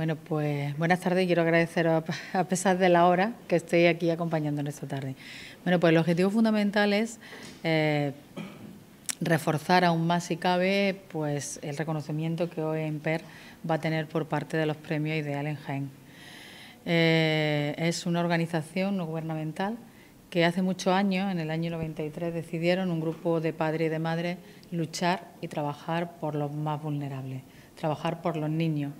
Bueno, pues buenas tardes. Quiero agradecer, a pesar de la hora, que estoy aquí acompañando en esta tarde. Bueno, pues el objetivo fundamental es eh, reforzar aún más, si cabe, pues el reconocimiento que hoy EMPER va a tener por parte de los premios Ideal en eh, es una organización no gubernamental que hace muchos años, en el año 93, decidieron un grupo de padres y de madres luchar y trabajar por los más vulnerables, trabajar por los niños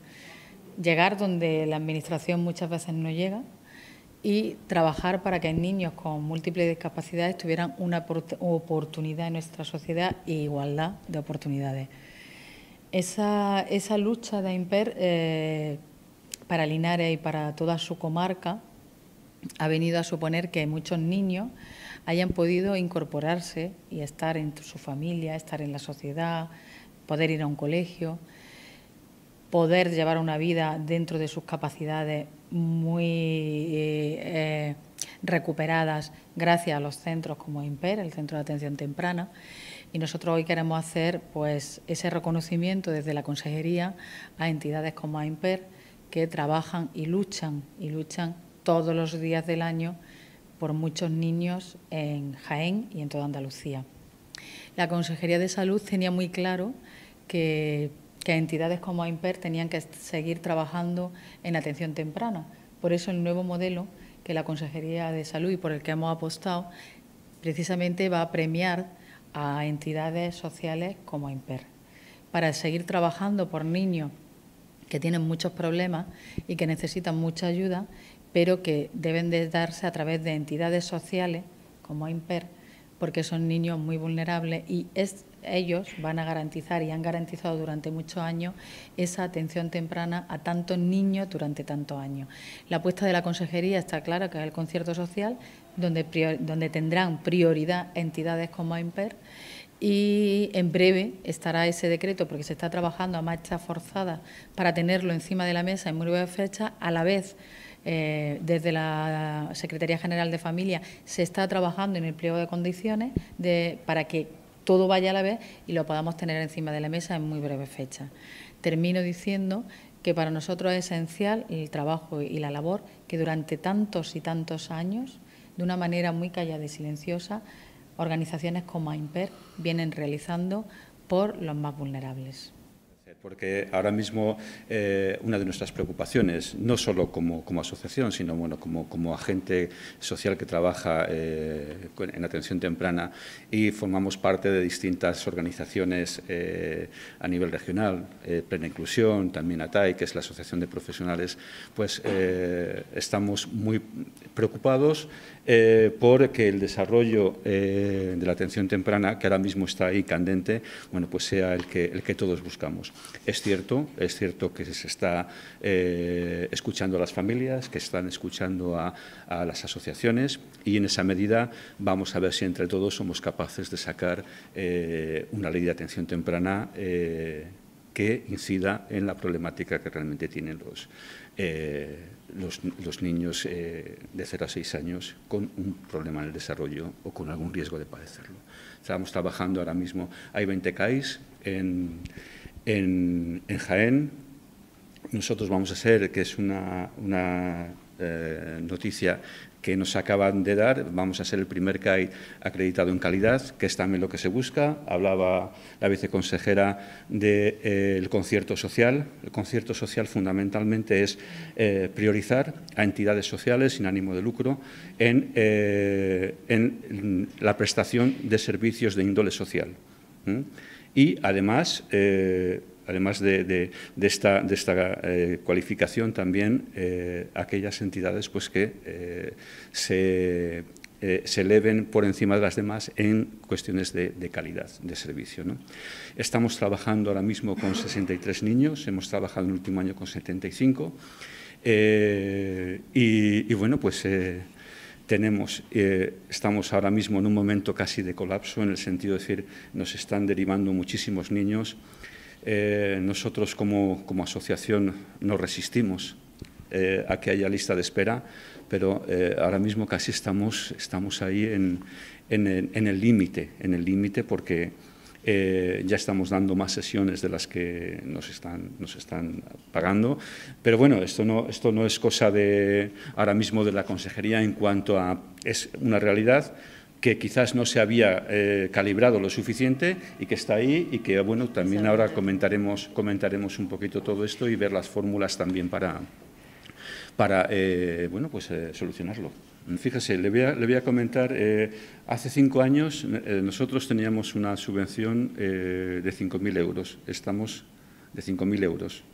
llegar donde la Administración muchas veces no llega y trabajar para que niños con múltiples discapacidades tuvieran una oportunidad en nuestra sociedad e igualdad de oportunidades. Esa, lucha de Imper eh, para Linares y para toda su comarca ha venido a suponer que muchos niños hayan podido incorporarse y estar en su familia, estar en la sociedad, poder ir a un colegio poder llevar una vida dentro de sus capacidades muy eh, eh, recuperadas gracias a los centros como IMPER, el Centro de Atención Temprana. Y nosotros hoy queremos hacer pues, ese reconocimiento desde la Consejería a entidades como IMPER que trabajan y luchan, y luchan todos los días del año por muchos niños en Jaén y en toda Andalucía. La Consejería de Salud tenía muy claro que que entidades como AIMPER tenían que seguir trabajando en atención temprana. Por eso el nuevo modelo que la Consejería de Salud y por el que hemos apostado precisamente va a premiar a entidades sociales como AIMPER para seguir trabajando por niños que tienen muchos problemas y que necesitan mucha ayuda, pero que deben de darse a través de entidades sociales como AIMPER, porque son niños muy vulnerables y es ellos van a garantizar y han garantizado durante muchos años esa atención temprana a tantos niños durante tantos años. La apuesta de la Consejería está clara, que es el concierto social, donde, donde tendrán prioridad entidades como AIMPER y en breve estará ese decreto, porque se está trabajando a marcha forzada para tenerlo encima de la mesa en muy breve fecha, a la vez eh, desde la Secretaría General de Familia se está trabajando en el pliego de condiciones de, para que todo vaya a la vez y lo podamos tener encima de la mesa en muy breve fecha. Termino diciendo que para nosotros es esencial el trabajo y la labor que durante tantos y tantos años, de una manera muy callada y silenciosa, organizaciones como AIMPER vienen realizando por los más vulnerables porque ahora mismo eh, una de nuestras preocupaciones, no solo como, asociación, sino bueno, como, agente social que trabaja eh, en atención temprana y formamos parte de distintas organizaciones eh, a nivel regional, Plena Inclusión, también ATAI, que es la Asociación de Profesionales, pues estamos muy preocupados por que el desarrollo de la atención temprana, que ahora mismo está ahí candente, bueno, pues sea el que, el que todos buscamos. Es cierto, es cierto que se está eh, escuchando a las familias, que están escuchando a, las asociaciones y en esa medida vamos a ver si entre todos somos capaces de sacar eh, una ley de atención temprana eh, que incida en la problemática que realmente tienen los, los, los, niños de 0 a 6 años con un problema en el desarrollo o con algún riesgo de padecerlo. Estamos trabajando ahora mismo, hay 20 CAIs en en, Jaén nosotros vamos a ser que es una, eh, noticia que nos acaban de dar. Vamos a ser el primer CAI acreditado en calidad, que es también lo que se busca. Hablaba la viceconsejera del eh, concierto social. El concierto social fundamentalmente es eh, priorizar a entidades sociales sin ánimo de lucro en, la prestación de servicios de índole social y además, eh, además de, esta, esta eh, cualificación también eh, aquellas entidades pues, que se, se, eleven por encima de las demás en cuestiones de, calidad de servicio. Estamos trabajando ahora mismo con 63 niños, hemos trabajado en el último año con 75 y, y, bueno, pues tenemos, eh, estamos ahora mismo en un momento casi de colapso, en el sentido de decir, nos están derivando muchísimos niños. Eh, nosotros como, asociación nos resistimos eh, a que haya lista de espera, pero ahora mismo casi estamos, estamos ahí en, en el límite, en el límite porque eh, ya estamos dando más sesiones de las que nos están, nos están pagando. Pero bueno, esto no, esto no es cosa de ahora mismo de la consejería en cuanto a... es una realidad que quizás no se había eh, calibrado lo suficiente y que está ahí y que bueno también ahora comentaremos comentaremos un poquito todo esto y ver las fórmulas también para para eh, bueno pues solucionarlo. Fíjese, le voy a, comentar, eh, hace cinco años eh, nosotros teníamos una subvención eh, de 5.000 euros, estamos de 5.000 euros.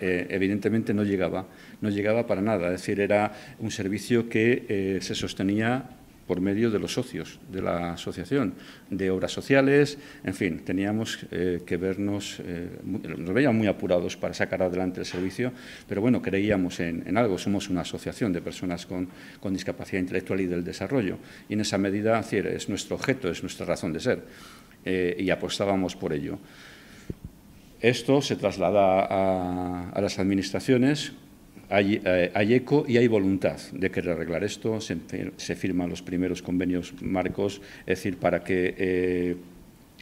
Eh, evidentemente no llegaba, no llegaba para nada, es decir, era un servicio que se sostenía por medio de los socios de la asociación, de obras sociales, en fin, teníamos eh, que vernos, eh, nos veíamos muy apurados para sacar adelante el servicio, pero bueno, creíamos en, algo, somos una asociación de personas con, discapacidad intelectual y del desarrollo, y en esa medida es, es nuestro objeto, es nuestra razón de ser, eh, y apostábamos por ello. Esto se traslada a, a las administraciones eh, hay, eco y hay voluntad de querer arreglar esto. Se, firman los primeros convenios marcos, es decir, para que eh,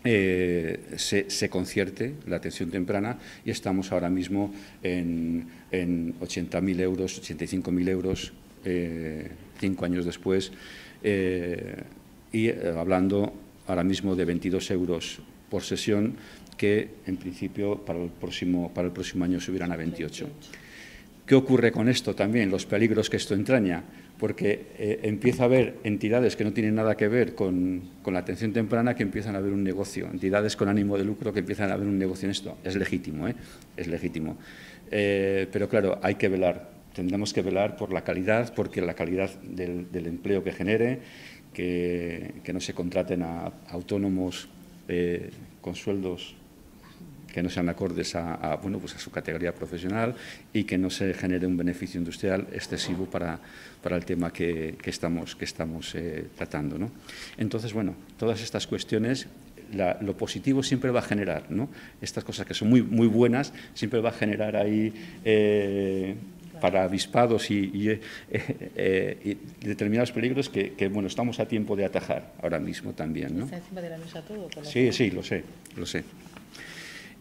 eh, se, concierte la atención temprana y estamos ahora mismo en, 80.000 euros, 85.000 euros, cinco años después, y hablando ahora mismo de 22 euros por sesión que en principio para el próximo, para el próximo año subirán a 28. ¿Qué ocurre con esto también? Los peligros que esto entraña, porque eh, empieza a haber entidades que no tienen nada que ver con, la atención temprana que empiezan a haber un negocio, entidades con ánimo de lucro que empiezan a haber un negocio en esto. Es legítimo, ¿eh? Es legítimo. Eh, pero claro, hay que velar, tendremos que velar por la calidad, porque la calidad del, empleo que genere, que, no se contraten a, autónomos eh, con sueldos que no sean acordes a, bueno, pues a su categoría profesional y que no se genere un beneficio industrial excesivo para, para el tema que, que estamos, que estamos eh, tratando. ¿no? Entonces, bueno, todas estas cuestiones lo positivo siempre va a generar, ¿no? Estas cosas que son muy, muy buenas siempre va a generar ahí eh, para avispados y, eh, y, determinados peligros que, que, bueno, estamos a tiempo de atajar ahora mismo también, ¿no? Está encima de la mesa todo. Sí, sí, lo sé, lo sé.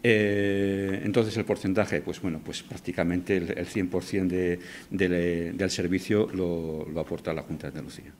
Eh, entonces, el porcentaje, pues bueno, pues prácticamente el, 100% del servicio lo aporta la Junta de Andalucía.